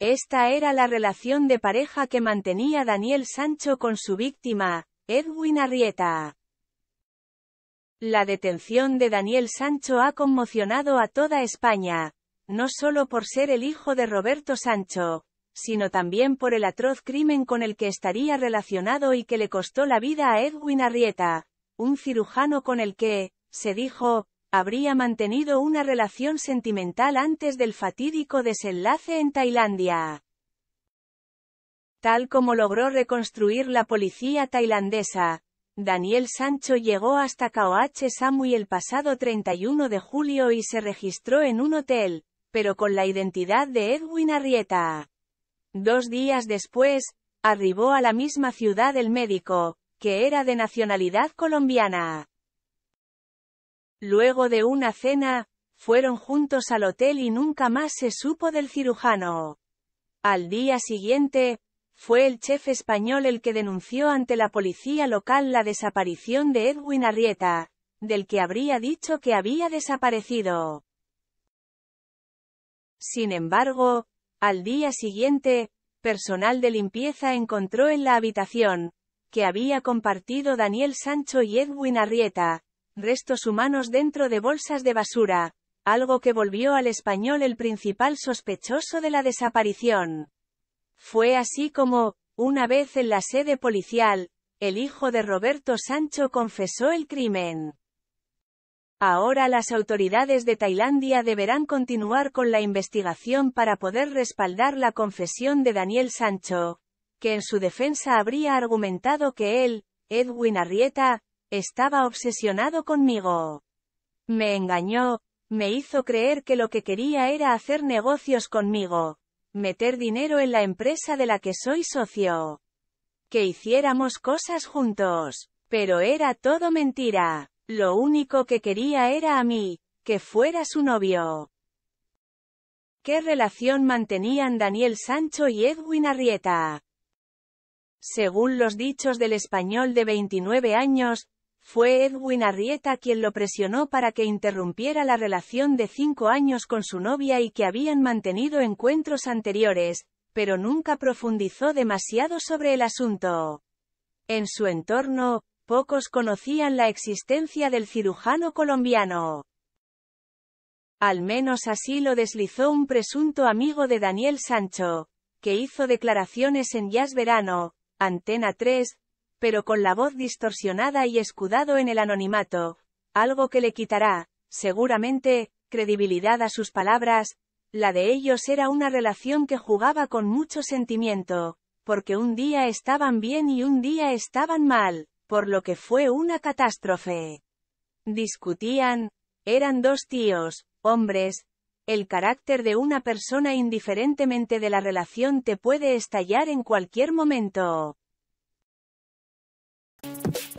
Esta era la relación de pareja que mantenía Daniel Sancho con su víctima, Edwin Arrieta. La detención de Daniel Sancho ha conmocionado a toda España, no solo por ser el hijo de Roberto Sancho, sino también por el atroz crimen con el que estaría relacionado y que le costó la vida a Edwin Arrieta, un cirujano con el que, se dijo, habría mantenido una relación sentimental antes del fatídico desenlace en Tailandia. Tal como logró reconstruir la policía tailandesa, Daniel Sancho llegó hasta KOH Samui el pasado 31 de julio y se registró en un hotel, pero con la identidad de Edwin Arrieta. Dos días después, arribó a la misma ciudad el médico, que era de nacionalidad colombiana. Luego de una cena, fueron juntos al hotel y nunca más se supo del cirujano. Al día siguiente, fue el chef español el que denunció ante la policía local la desaparición de Edwin Arrieta, del que habría dicho que había desaparecido. Sin embargo, al día siguiente, personal de limpieza encontró en la habitación, que había compartido Daniel Sancho y Edwin Arrieta, restos humanos dentro de bolsas de basura, algo que volvió al español el principal sospechoso de la desaparición. Fue así como, una vez en la sede policial, el hijo de Roberto Sancho confesó el crimen. Ahora las autoridades de Tailandia deberán continuar con la investigación para poder respaldar la confesión de Daniel Sancho, que en su defensa habría argumentado que él, Edwin Arrieta, estaba obsesionado conmigo. Me engañó, me hizo creer que lo que quería era hacer negocios conmigo, meter dinero en la empresa de la que soy socio. Que hiciéramos cosas juntos. Pero era todo mentira. Lo único que quería era a mí, que fuera su novio. ¿Qué relación mantenían Daniel Sancho y Edwin Arrieta? Según los dichos del español de 29 años, fue Edwin Arrieta quien lo presionó para que interrumpiera la relación de cinco años con su novia y que habían mantenido encuentros anteriores, pero nunca profundizó demasiado sobre el asunto. En su entorno, pocos conocían la existencia del cirujano colombiano. Al menos así lo deslizó un presunto amigo de Daniel Sancho, que hizo declaraciones en Jazz Verano, Antena 3, pero con la voz distorsionada y escudado en el anonimato, algo que le quitará, seguramente, credibilidad a sus palabras, la de ellos era una relación que jugaba con mucho sentimiento, porque un día estaban bien y un día estaban mal, por lo que fue una catástrofe. Discutían, eran dos tíos, hombres, el carácter de una persona indiferentemente de la relación te puede estallar en cualquier momento. you